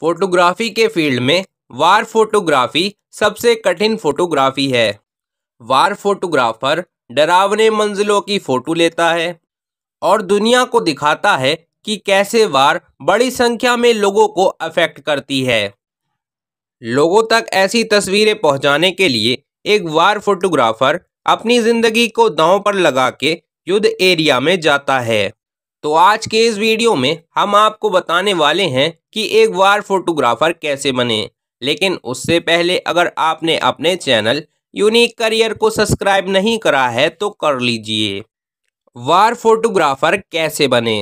photography के field में वार photography सबसे कठिन फोटोग्राफी है वार फोटोग्राफर डरावने मंजिलों की फ़ोटो लेता है और दुनिया को दिखाता है कि कैसे वार बड़ी संख्या में लोगों को अफेक्ट करती है लोगों तक ऐसी तस्वीरें पहुंचाने के लिए एक वार फोटोग्राफर अपनी ज़िंदगी को दांव पर लगा के युद्ध एरिया में जाता है तो आज के इस वीडियो में हम आपको बताने वाले हैं कि एक बार फोटोग्राफर कैसे बने लेकिन उससे पहले अगर आपने अपने चैनल यूनिक करियर को सब्सक्राइब नहीं करा है तो कर लीजिए वार फोटोग्राफर कैसे बने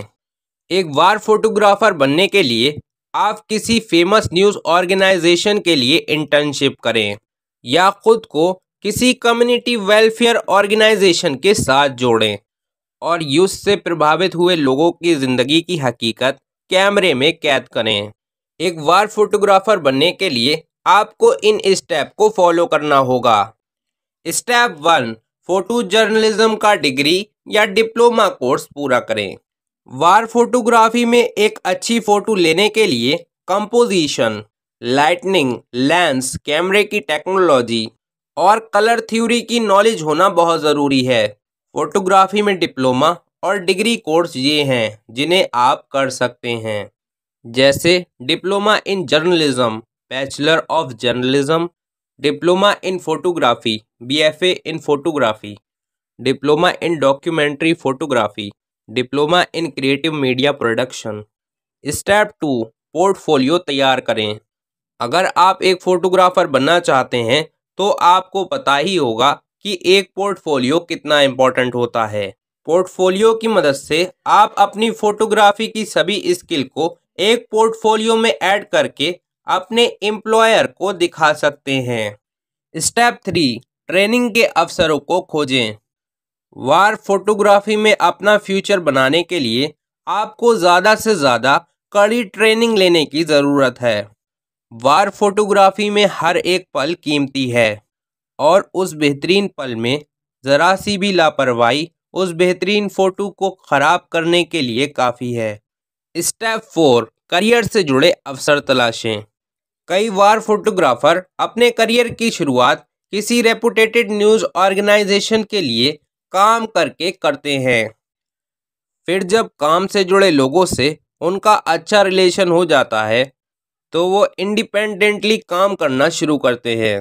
एक वार फोटोग्राफर बनने के लिए आप किसी फेमस न्यूज़ ऑर्गेनाइजेशन के लिए इंटर्नशिप करें या खुद को किसी कम्युनिटी वेलफेयर ऑर्गेनाइजेशन के साथ जोड़ें और युद्ध से प्रभावित हुए लोगों की ज़िंदगी की हकीकत कैमरे में कैद करें एक वार फोटोग्राफर बनने के लिए आपको इन स्टेप को फॉलो करना होगा स्टेप वन फ़ोटो जर्नलिज्म का डिग्री या डिप्लोमा कोर्स पूरा करें वार फोटोग्राफी में एक अच्छी फ़ोटो लेने के लिए कंपोजिशन लाइटनिंग लेंस कैमरे की टेक्नोलॉजी और कलर थ्योरी की नॉलेज होना बहुत ज़रूरी है फ़ोटोग्राफ़ी में डिप्लोमा और डिग्री कोर्स ये हैं जिन्हें आप कर सकते हैं जैसे diploma in journalism bachelor of journalism diploma in photography BFA in photography diploma in documentary photography diploma in creative media production step two portfolio तैयार करें अगर आप एक फ़ोटोग्राफ़र बनना चाहते हैं तो आपको पता ही होगा कि एक पोर्टफोलियो कितना इम्पोर्टेंट होता है पोर्टफोलियो की मदद से आप अपनी फोटोग्राफी की सभी स्किल को एक पोर्टफोलियो में ऐड करके अपने एम्प्लॉयर को दिखा सकते हैं स्टेप थ्री ट्रेनिंग के अवसरों को खोजें वार फोटोग्राफी में अपना फ्यूचर बनाने के लिए आपको ज़्यादा से ज़्यादा कड़ी ट्रेनिंग लेने की ज़रूरत है वार फोटोग्राफी में हर एक पल कीमती है और उस बेहतरीन पल में ज़रा सी भी लापरवाही उस बेहतरीन फ़ोटो को ख़राब करने के लिए काफ़ी है स्टेप फोर करियर से जुड़े अवसर तलाशें कई बार फोटोग्राफर अपने करियर की शुरुआत किसी रेपुटेटेड न्यूज़ ऑर्गेनाइजेशन के लिए काम करके करते हैं फिर जब काम से जुड़े लोगों से उनका अच्छा रिलेशन हो जाता है तो वो इंडिपेंडेंटली काम करना शुरू करते हैं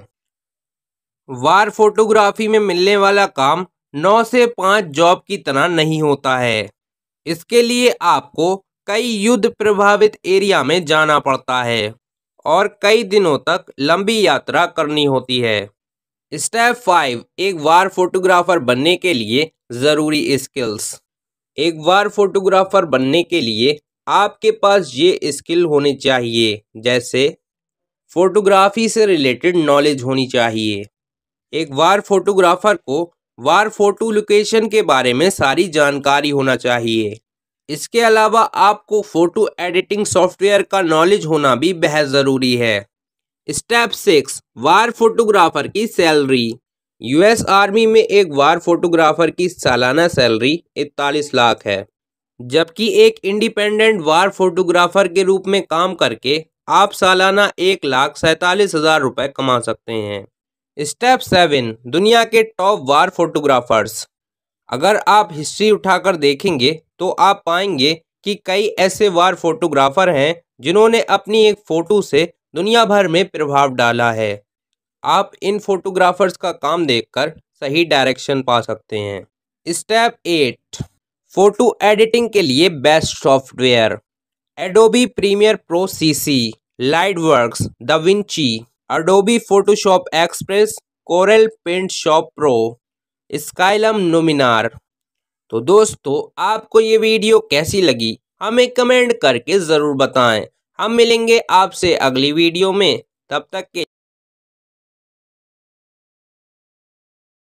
वार फोटोग्राफी में मिलने वाला काम नौ से पाँच जॉब की तरह नहीं होता है इसके लिए आपको कई युद्ध प्रभावित एरिया में जाना पड़ता है और कई दिनों तक लंबी यात्रा करनी होती है स्टेप फाइव एक वार फोटोग्राफर बनने के लिए ज़रूरी स्किल्स एक वार फोटोग्राफर बनने के लिए आपके पास ये स्किल होने चाहिए जैसे फोटोग्राफी से रिलेटेड नॉलेज होनी चाहिए एक वार फोटोग्राफर को वार फोटो लोकेशन के बारे में सारी जानकारी होना चाहिए इसके अलावा आपको फ़ोटो एडिटिंग सॉफ्टवेयर का नॉलेज होना भी बेहद ज़रूरी है स्टेप सिक्स वार फोटोग्राफर की सैलरी यूएस आर्मी में एक वार फोटोग्राफर की सालाना सैलरी इकतालीस लाख है जबकि एक इंडिपेंडेंट वार फोटोग्राफर के रूप में काम करके आप सालाना एक लाख सैंतालीस हज़ार रुपये कमा सकते हैं स्टेप सेवन दुनिया के टॉप वार फोटोग्राफर्स अगर आप हिस्ट्री उठाकर देखेंगे तो आप पाएंगे कि कई ऐसे वार फोटोग्राफर हैं जिन्होंने अपनी एक फ़ोटो से दुनिया भर में प्रभाव डाला है आप इन फोटोग्राफर्स का काम देखकर सही डायरेक्शन पा सकते हैं स्टेप एट फ़ोटो एडिटिंग के लिए best software Adobe Premiere Pro CC Lightworks da Vinci Adobe Photoshop Express Corel Paint Shop Pro Skylum Luminar तो दोस्तों आपको ये वीडियो कैसी लगी हमें कमेंट करके ज़रूर बताएं हम मिलेंगे आपसे अगली वीडियो में तब तक के